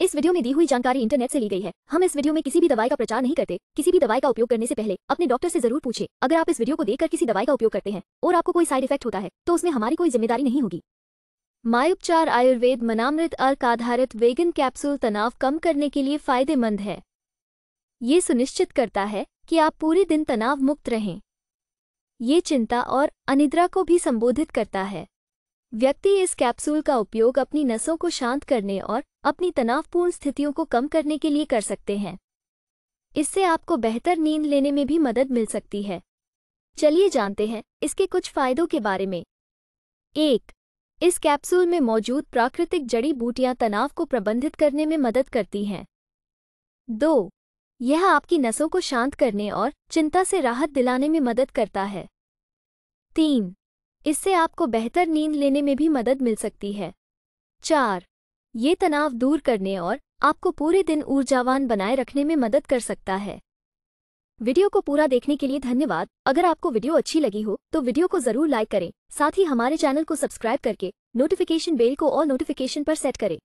इस वीडियो में दी हुई जानकारी इंटरनेट से ली गई है हम इस वीडियो में किसी भी दवाई का प्रचार नहीं करते किसी भी दवाई का उपयोग करने से पहले अपने डॉक्टर से जरूर पूछे अगर आप इस वीडियो को देखकर किसी दवाई का उपयोग करते हैं और आपको कोई साइड इफेक्ट होता है तो उसमें हमारी कोई जिम्मेदारी नहीं होगी मायोपचार आयुर्वेद मनामृत अर्क आधारित वेगन कैप्सूल तनाव कम करने के लिए फायदेमंद है ये सुनिश्चित करता है कि आप पूरे दिन तनाव मुक्त रहें ये चिंता और अनिद्रा को भी संबोधित करता है व्यक्ति इस कैप्सूल का उपयोग अपनी नसों को शांत करने और अपनी तनावपूर्ण स्थितियों को कम करने के लिए कर सकते हैं इससे आपको बेहतर नींद लेने में भी मदद मिल सकती है चलिए जानते हैं इसके कुछ फायदों के बारे में एक इस कैप्सूल में मौजूद प्राकृतिक जड़ी बूटियां तनाव को प्रबंधित करने में मदद करती हैं दो यह आपकी नसों को शांत करने और चिंता से राहत दिलाने में मदद करता है तीन इससे आपको बेहतर नींद लेने में भी मदद मिल सकती है चार ये तनाव दूर करने और आपको पूरे दिन ऊर्जावान बनाए रखने में मदद कर सकता है वीडियो को पूरा देखने के लिए धन्यवाद अगर आपको वीडियो अच्छी लगी हो तो वीडियो को जरूर लाइक करें साथ ही हमारे चैनल को सब्सक्राइब करके नोटिफिकेशन बेल को और नोटिफिकेशन पर सेट करें